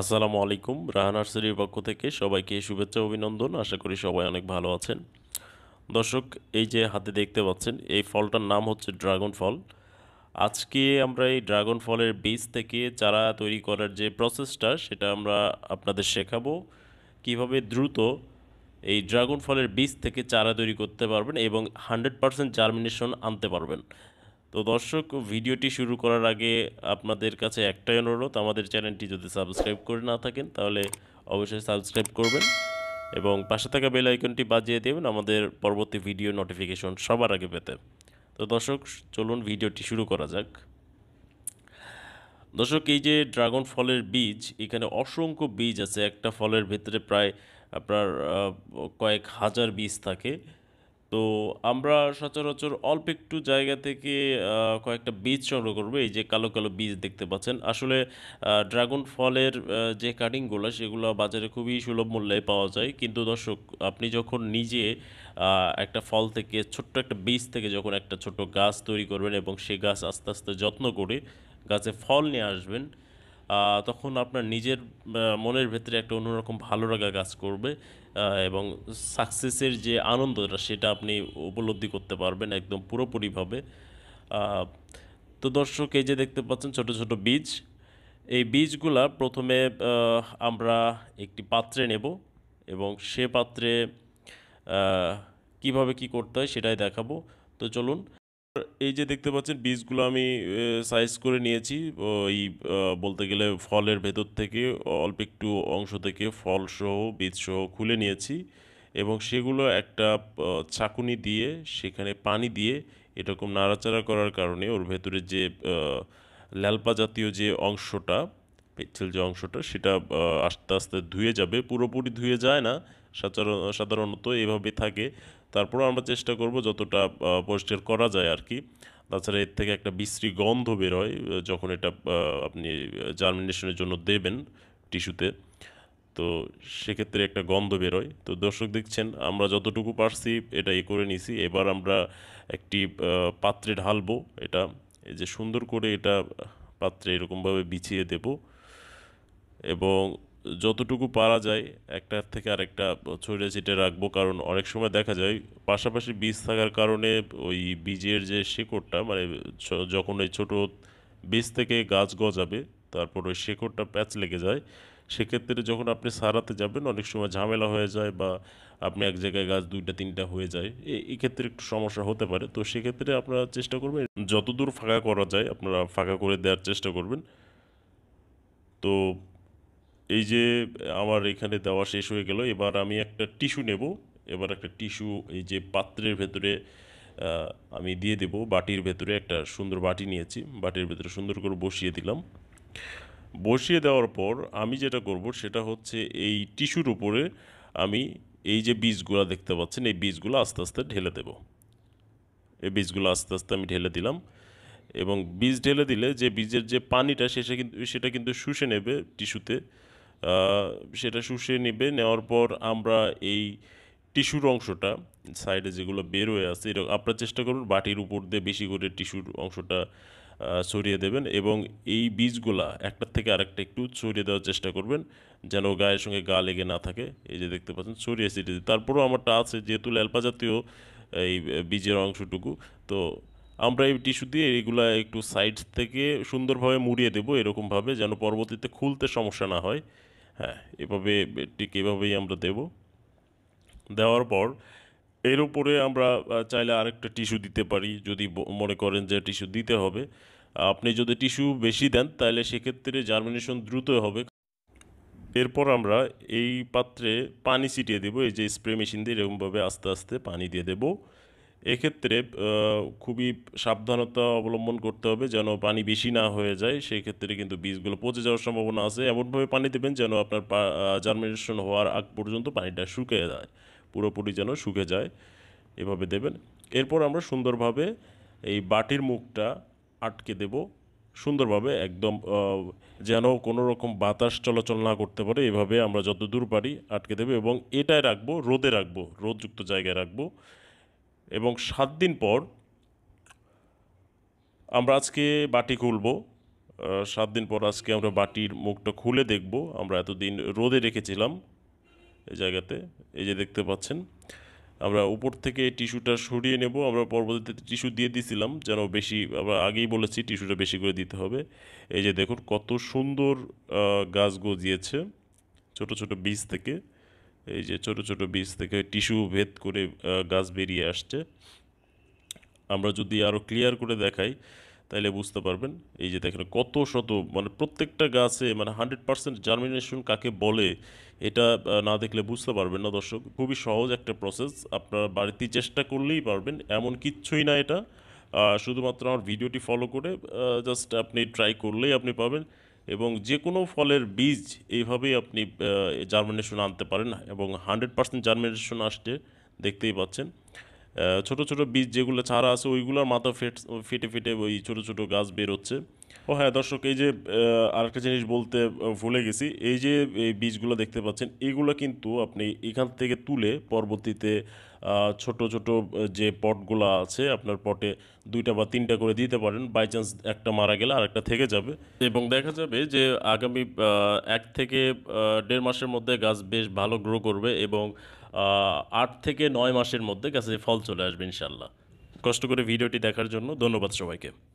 আসসালামু আলাইকুম রাহান আর্সারির পক্ষ থেকে সবাইকে শুভেচ্ছা অভিনন্দন আশা করি সবাই অনেক ভালো আছেন দর্শক এই যে হাতে দেখতে পাচ্ছেন এই ফলটার নাম হচ্ছে ড্রাগন ফল আজকে আমরা এই ড্রাগন ফলের বীজ থেকে চারা তৈরি করার যে প্রসেসটা সেটা আমরা আপনাদের শেখাবো কিভাবে দ্রুত এই ড্রাগন ফলের বীজ থেকে চারা তৈরি করতে পারবেন এবং হান্ড্রেড পারসেন্ট জার্মিনেশন আনতে পারবেন তো দর্শক ভিডিওটি শুরু করার আগে আপনাদের কাছে একটাই অনুরোধ আমাদের চ্যানেলটি যদি সাবস্ক্রাইব করে না থাকেন তাহলে অবশ্যই সাবস্ক্রাইব করবেন এবং পাশে থাকা বেল আইকনটি বাজিয়ে দেবেন আমাদের পরবর্তী ভিডিও নোটিফিকেশন সবার আগে পেতে তো দর্শক চলুন ভিডিওটি শুরু করা যাক দর্শক এই যে ড্রাগন ফলের বীজ এখানে অসংখ্য বীজ আছে একটা ফলের ভেতরে প্রায় আপনার কয়েক হাজার বীজ থাকে তো আমরা সচরাচর অল্প একটু জায়গা থেকে কয়েকটা বীজ সংগ্রহ করবো এই যে কালো কালো বীজ দেখতে পাচ্ছেন আসলে ড্রাগন ফলের যে কাটিংগুলো সেগুলো বাজারে খুবই সুলভ মূল্যে পাওয়া যায় কিন্তু দর্শক আপনি যখন নিজে একটা ফল থেকে ছোট্ট একটা বীজ থেকে যখন একটা ছোট গাছ তৈরি করবেন এবং সে গাছ আস্তে আস্তে যত্ন করে গাছে ফল নিয়ে আসবেন তখন আপনার নিজের মনের ভেতরে একটা অন্যরকম ভালো লাগা কাজ করবে এবং সাকসেসের যে আনন্দটা সেটা আপনি উপলব্ধি করতে পারবেন একদম পুরোপুরিভাবে তো দর্শক এই যে দেখতে পাচ্ছেন ছোট ছোট বীজ এই বীজগুলা প্রথমে আমরা একটি পাত্রে নেব এবং সে পাত্রে কিভাবে কি করতে হয় সেটাই দেখাবো তো চলুন এই যে দেখতে পাচ্ছেন বীজগুলো আমি সাইজ করে নিয়েছি ওই বলতে গেলে ফলের ভেতর থেকে অল্প একটু অংশ থেকে ফল সহ বীজ সহ খুলে নিয়েছি এবং সেগুলো একটা চাকুনি দিয়ে সেখানে পানি দিয়ে এরকম নাড়াচাড়া করার কারণে ওর ভেতরে যে ল্যালপা জাতীয় যে অংশটা পিচ্ছিল যে অংশটা সেটা আস্তে আস্তে ধুয়ে যাবে পুরোপুরি ধুয়ে যায় না সাধারণত এভাবে থাকে তারপর আমরা চেষ্টা করব যতটা পরিষ্কার করা যায় আর কি তাছাড়া এর থেকে একটা বিশ্রী গন্ধ বেরোয় যখন এটা আপনি জার্মিনেশনের জন্য দেবেন টিস্যুতে তো সেক্ষেত্রে একটা গন্ধ বেরোয় তো দর্শক দেখছেন আমরা যতটুকু পারছি এটা এ করে নিছি এবার আমরা একটি পাত্রে ঢালবো এটা এই যে সুন্দর করে এটা পাত্রে এরকমভাবে বিছিয়ে দেবো এবং যতটুকু পারা যায় একটার থেকে আরেকটা ছড়িয়ে ছিটে রাখবো কারণ অনেক সময় দেখা যায় পাশাপাশি বীজ থাকার কারণে ওই বীজের যে শেকড়টা মানে যখন ওই ছোটো বীজ থেকে গাছ গজাবে তারপর ওই শেকড়টা প্যাচ লেগে যায় সেক্ষেত্রে যখন আপনি সারাতে যাবেন অনেক সময় ঝামেলা হয়ে যায় বা আপনি এক জায়গায় গাছ দুইটা তিনটা হয়ে যায় এই ক্ষেত্রে একটু সমস্যা হতে পারে তো সেক্ষেত্রে আপনারা চেষ্টা করবেন যতদূর ফাঁকা করা যায় আপনারা ফাঁকা করে দেওয়ার চেষ্টা করবেন তো এই যে আমার এখানে দেওয়া শেষ হয়ে গেল এবার আমি একটা টিস্যু নেব এবার একটা টিস্যু এই যে পাত্রের ভেতরে আমি দিয়ে দেব বাটির ভেতরে একটা সুন্দর বাটি নিয়েছি বাটির ভেতরে সুন্দর করে বসিয়ে দিলাম বসিয়ে দেওয়ার পর আমি যেটা করব সেটা হচ্ছে এই টিস্যুর উপরে আমি এই যে বীজগুলো দেখতে পাচ্ছেন এই বীজগুলো আস্তে আস্তে ঢেলে দেব এই বীজগুলো আস্তে আস্তে আমি ঢেলে দিলাম এবং বীজ ঢেলে দিলে যে বীজের যে পানিটা সেটা কিন্তু সেটা কিন্তু শুষে নেবে টিস্যুতে সেটা শুষিয়ে নেবে নেওয়ার পর আমরা এই টিস্যুর অংশটা সাইডে যেগুলো বের হয়ে আছে এরকম আপনারা চেষ্টা করুন বাটির উপর দিয়ে বেশি করে টিস্যুর অংশটা ছড়িয়ে দেবেন এবং এই বীজগুলা একটার থেকে আরেকটা একটু ছড়িয়ে দেওয়ার চেষ্টা করবেন যেন গায়ের সঙ্গে গা লেগে না থাকে এই যে দেখতে পাচ্ছেন ছড়িয়ে ছিটিয়ে তারপরেও আমারটা আছে যেহেতু ল্যালপা জাতীয় এই বীজের অংশটুকু তো আমরা এই টিস্যু দিয়ে এইগুলা একটু সাইড থেকে সুন্দরভাবে মুড়িয়ে দেবো এরকমভাবে যেন পরবর্তীতে খুলতে সমস্যা না হয় হ্যাঁ এভাবে ঠিক এভাবেই আমরা দেব দেওয়ার পর এর উপরে আমরা চাইলে আরেকটা টিস্যু দিতে পারি যদি মনে করেন যে টিস্যু দিতে হবে আপনি যদি টিস্যু বেশি দেন তাহলে সেক্ষেত্রে জার্মিনেশন দ্রুত হবে এরপর আমরা এই পাত্রে পানি ছিটিয়ে দেবো এই যে স্প্রে মেশিন দিয়ে এরকমভাবে আস্তে আস্তে পানি দিয়ে দেবো এক্ষেত্রে খুবই সাবধানতা অবলম্বন করতে হবে যেন পানি বেশি না হয়ে যায় সেই ক্ষেত্রে কিন্তু বীজগুলো পচে যাওয়ার সম্ভাবনা আছে এমনভাবে পানি দেবেন যেন আপনার জার্মিনেশন হওয়ার আগ পর্যন্ত পানিটা শুকিয়ে যায় পুরোপুরি যেন শুকে যায় এভাবে দেবেন এরপর আমরা সুন্দরভাবে এই বাটির মুখটা আটকে দেব সুন্দরভাবে একদম যেন কোনো রকম বাতাস চলাচল না করতে পারে এভাবে আমরা যত দূর পারি আটকে দেবো এবং এটায় রাখবো রোদে রাখবো রোদযুক্ত জায়গায় রাখবো এবং সাত দিন পর আমরা আজকে বাটি খুলব সাত দিন পর আজকে আমরা বাটির মুখটা খুলে দেখব আমরা এতদিন রোদে রেখেছিলাম এই জায়গাতে এই যে দেখতে পাচ্ছেন আমরা উপর থেকে টিস্যুটা সরিয়ে নেব আমরা পরবর্তীতে টিস্যু দিয়ে দিয়েছিলাম যেন বেশি আমরা আগেই বলেছি টিস্যুটা বেশি করে দিতে হবে এই যে দেখুন কত সুন্দর গাছ গজিয়েছে ছোট ছোট বীজ থেকে এই যে ছোট ছোট বীজ থেকে টিস্যু ভেদ করে গাছ বেরিয়ে আসছে আমরা যদি আরও ক্লিয়ার করে দেখাই তাহলে বুঝতে পারবেন এই যে দেখেন কত শত মানে প্রত্যেকটা গাছে মানে হান্ড্রেড পার্সেন্ট জার্মিনেশন কাকে বলে এটা না দেখলে বুঝতে পারবেন না দর্শক খুবই সহজ একটা প্রসেস আপনারা বাড়িতে চেষ্টা করলেই পারবেন এমন কিচ্ছুই না এটা শুধুমাত্র আমার ভিডিওটি ফলো করে জাস্ট আপনি ট্রাই করলেই আপনি পাবেন এবং যে কোনো ফলের বীজ এইভাবেই আপনি জার্মিনেশন আনতে পারেন এবং হান্ড্রেড পার্সেন্ট জার্মিনেশন আসতে দেখতেই পাচ্ছেন ছোট ছোট বীজ যেগুলো ছাড়া আছে ওইগুলোর মাথা ফেট ফেটে ফেটে ওই ছোট ছোট গাছ বেরোচ্ছে ও হ্যাঁ দর্শক এই যে আরেকটা জিনিস বলতে ভুলে গেছি এই যে এই বীজগুলো দেখতে পাচ্ছেন এগুলো কিন্তু আপনি এখান থেকে তুলে পরবর্তীতে ছোট ছোট যে পটগুলো আছে আপনার পটে দুইটা বা তিনটা করে দিতে পারেন বাই চান্স একটা মারা গেলে আর একটা থেকে যাবে এবং দেখা যাবে যে আগামী এক থেকে দেড় মাসের মধ্যে গাছ বেশ ভালো গ্রো করবে এবং আট থেকে নয় মাসের মধ্যে গাছে ফল চলে আসবে ইনশাল্লাহ কষ্ট করে ভিডিওটি দেখার জন্য ধন্যবাদ সবাইকে